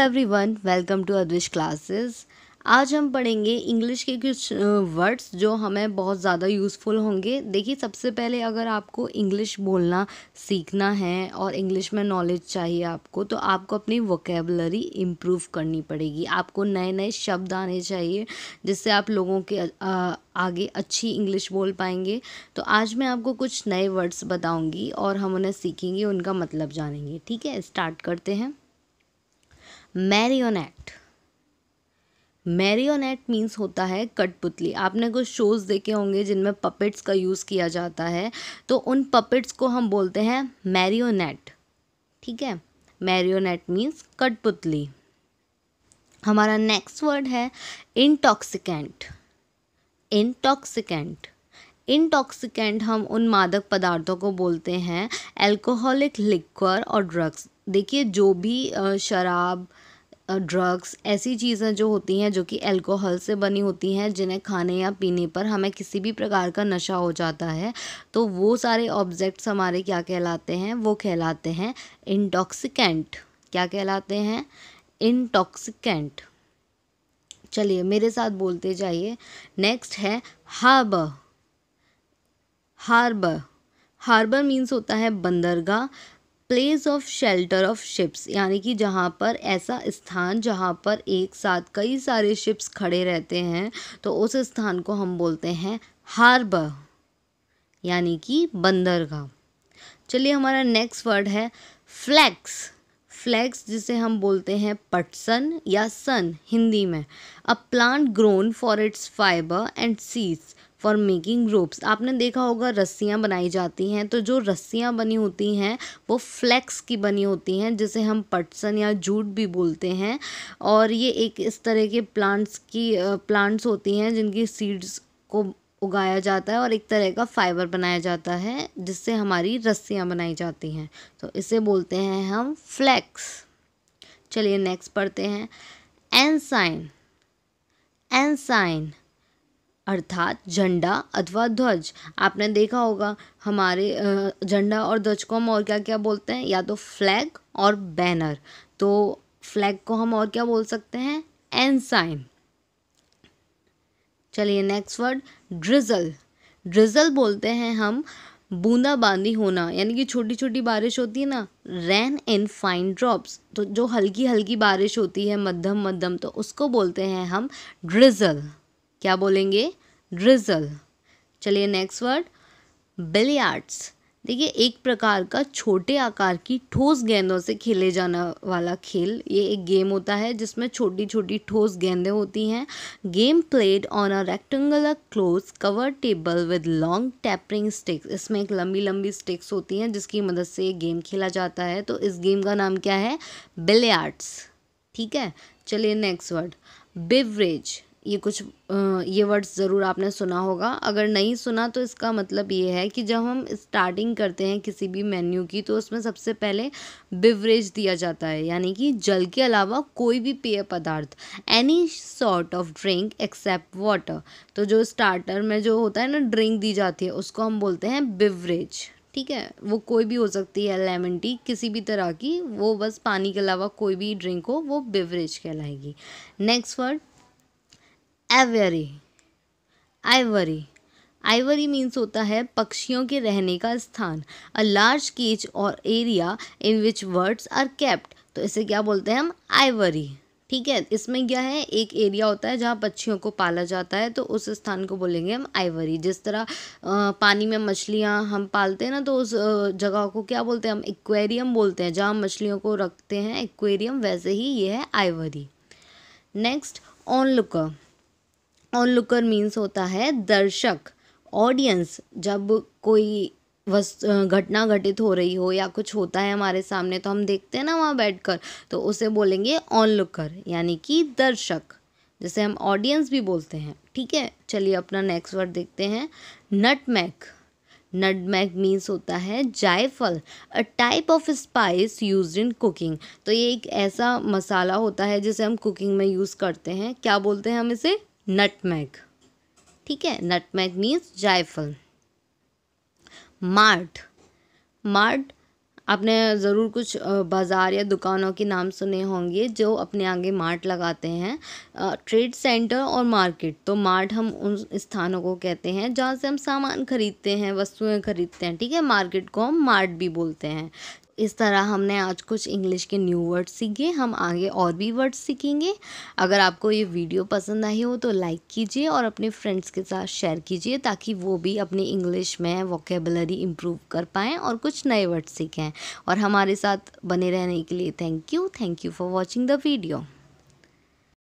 every everyone welcome to Advish classes आज हम पढ़ेंगे इंग्लिश के कुछ वर्ड्स जो हमें बहुत ज़्यादा यूज़फुल होंगे देखिए सबसे पहले अगर आपको इंग्लिश बोलना सीखना है और इंग्लिश में नॉलेज चाहिए आपको तो आपको अपनी वोकेबलरी इम्प्रूव करनी पड़ेगी आपको नए नए शब्द आने चाहिए जिससे आप लोगों के आगे अच्छी इंग्लिश बोल पाएंगे तो आज मैं आपको कुछ नए वर्ड्स बताऊँगी और हम उन्हें सीखेंगे उनका मतलब जानेंगे ठीक है स्टार्ट करते हैं मैरियोनेट मैरियोनेट मीन्स होता है कठपुतली आपने कुछ शोज़ देखे होंगे जिनमें पपेट्स का यूज़ किया जाता है तो उन पपेट्स को हम बोलते हैं मैरियोनेट ठीक है मैरियोनेट मीन्स कठपुतली हमारा नेक्स्ट वर्ड है इंटॉक्सिकेंट इंटॉक्सिकेंट इंटॉक्सिकेंट हम उन मादक पदार्थों को बोलते हैं एल्कोहलिक लिक्वर और ड्रग्स देखिए जो भी शराब ड्रग्स ऐसी चीज़ें जो होती हैं जो कि अल्कोहल से बनी होती हैं जिन्हें खाने या पीने पर हमें किसी भी प्रकार का नशा हो जाता है तो वो सारे ऑब्जेक्ट्स हमारे क्या कहलाते हैं वो कहलाते हैं इंटॉक्सिकेंट क्या कहलाते हैं इंटॉक्सिकेंट चलिए मेरे साथ बोलते जाइए नेक्स्ट है हब हार्बर हार्बर मीन्स होता है बंदरगाह place of shelter of ships यानी कि जहाँ पर ऐसा स्थान जहाँ पर एक साथ कई सारे शिप्स खड़े रहते हैं तो उस स्थान को हम बोलते हैं हार्बर यानी कि बंदरगाह चलिए हमारा नेक्स्ट वर्ड है फ्लैक्स फ्लैक्स जिसे हम बोलते हैं पटसन या सन हिंदी में a plant grown for its fibre and seeds for making ropes आपने देखा होगा रस्सियाँ बनाई जाती हैं तो जो रस्सियाँ बनी होती हैं वो फ्लैक्स की बनी होती हैं जिसे हम पटसन या जूट भी बोलते हैं और ये एक इस तरह के प्लांट्स की प्लांट्स होती हैं जिनकी सीड्स को उगाया जाता है और एक तरह का फाइबर बनाया जाता है जिससे हमारी रस्सियाँ बनाई जाती हैं तो इसे बोलते हैं हम फ्लैक्स चलिए नेक्स्ट पढ़ते हैं एनसाइन एनसाइन अर्थात झंडा अथवा ध्वज आपने देखा होगा हमारे झंडा और ध्वज को हम और क्या क्या बोलते हैं या तो फ्लैग और बैनर तो फ्लैग को हम और क्या बोल सकते हैं एनसाइन चलिए नेक्स्ट वर्ड ड्रिजल ड्रिजल बोलते हैं हम बूंदाबांदी होना यानी कि छोटी छोटी बारिश होती है ना रेन इन फाइन ड्रॉप्स तो जो हल्की हल्की बारिश होती है मध्यम मध्यम तो उसको बोलते हैं हम ड्रिजल क्या बोलेंगे ड्रिजल चलिए नेक्स्ट वर्ड बिलियार्ड्स देखिए एक प्रकार का छोटे आकार की ठोस गेंदों से खेले जाना वाला खेल ये एक गेम होता है जिसमें छोटी छोटी ठोस गेंदें होती हैं game played on a rectangular cloth covered table with long tapering sticks इसमें एक लंबी लंबी स्टिक्स होती हैं जिसकी मदद से ये गेम खेला जाता है तो इस गेम का नाम क्या है बिलियार्ड्स ठीक है चलिए नेक्स्ट वर्ड बिवरेज ये कुछ ये वर्ड्स ज़रूर आपने सुना होगा अगर नहीं सुना तो इसका मतलब ये है कि जब हम स्टार्टिंग करते हैं किसी भी मेन्यू की तो उसमें सबसे पहले बिवरेज दिया जाता है यानी कि जल के अलावा कोई भी पेय पदार्थ any sort of drink except water तो जो स्टार्टर में जो होता है ना ड्रिंक दी जाती है उसको हम बोलते हैं बिवरेज ठीक है वो कोई भी हो सकती है लेमन टी किसी भी तरह की वो बस पानी के अलावा कोई भी ड्रिंक हो वो बिवरेज कहलाएगी next word aviary aviary aviary means होता है पक्षियों के रहने का स्थान अ लार्ज केज और area in which birds are kept तो इसे क्या बोलते हैं हम आइवरी ठीक है इसमें क्या है एक एरिया होता है जहाँ पक्षियों को पाला जाता है तो उस स्थान को बोलेंगे हम आइवरी जिस तरह पानी में मछलियाँ हम पालते हैं ना तो उस जगह को क्या बोलते हैं हम एक्वेरियम बोलते हैं जहाँ मछलियों को रखते हैं एक्वेरियम वैसे ही ये है aviary next onlooker onlooker means होता है दर्शक ऑडियंस जब कोई वस्तु घटना घटित हो रही हो या कुछ होता है हमारे सामने तो हम देखते हैं ना वहाँ बैठकर तो उसे बोलेंगे ऑनलुकर यानी कि दर्शक जैसे हम ऑडियंस भी बोलते हैं ठीक है चलिए अपना नेक्स्ट वर्ड देखते हैं नटमैक मैक मीन्स होता है जायफल a type of spice used in cooking तो ये एक ऐसा मसाला होता है जिसे हम कुकिंग में यूज़ करते हैं क्या बोलते हैं हम इसे नटमैग ठीक है नटमैग मीन्स जायफल मार्ट मार्ट आपने ज़रूर कुछ बाज़ार या दुकानों के नाम सुने होंगे जो अपने आगे मार्ट लगाते हैं ट्रेड सेंटर और मार्केट तो मार्ट हम उन स्थानों को कहते हैं जहाँ से हम सामान खरीदते हैं वस्तुएं खरीदते हैं ठीक है मार्केट को हम मार्ट भी बोलते हैं इस तरह हमने आज कुछ इंग्लिश के न्यू वर्ड्स सीखे हम आगे और भी वर्ड्स सीखेंगे अगर आपको ये वीडियो पसंद आई हो तो लाइक कीजिए और अपने फ्रेंड्स के साथ शेयर कीजिए ताकि वो भी अपनी इंग्लिश में वोकेबलरी इम्प्रूव कर पाएँ और कुछ नए वर्ड्स सीखें और हमारे साथ बने रहने के लिए thank you thank you for watching the video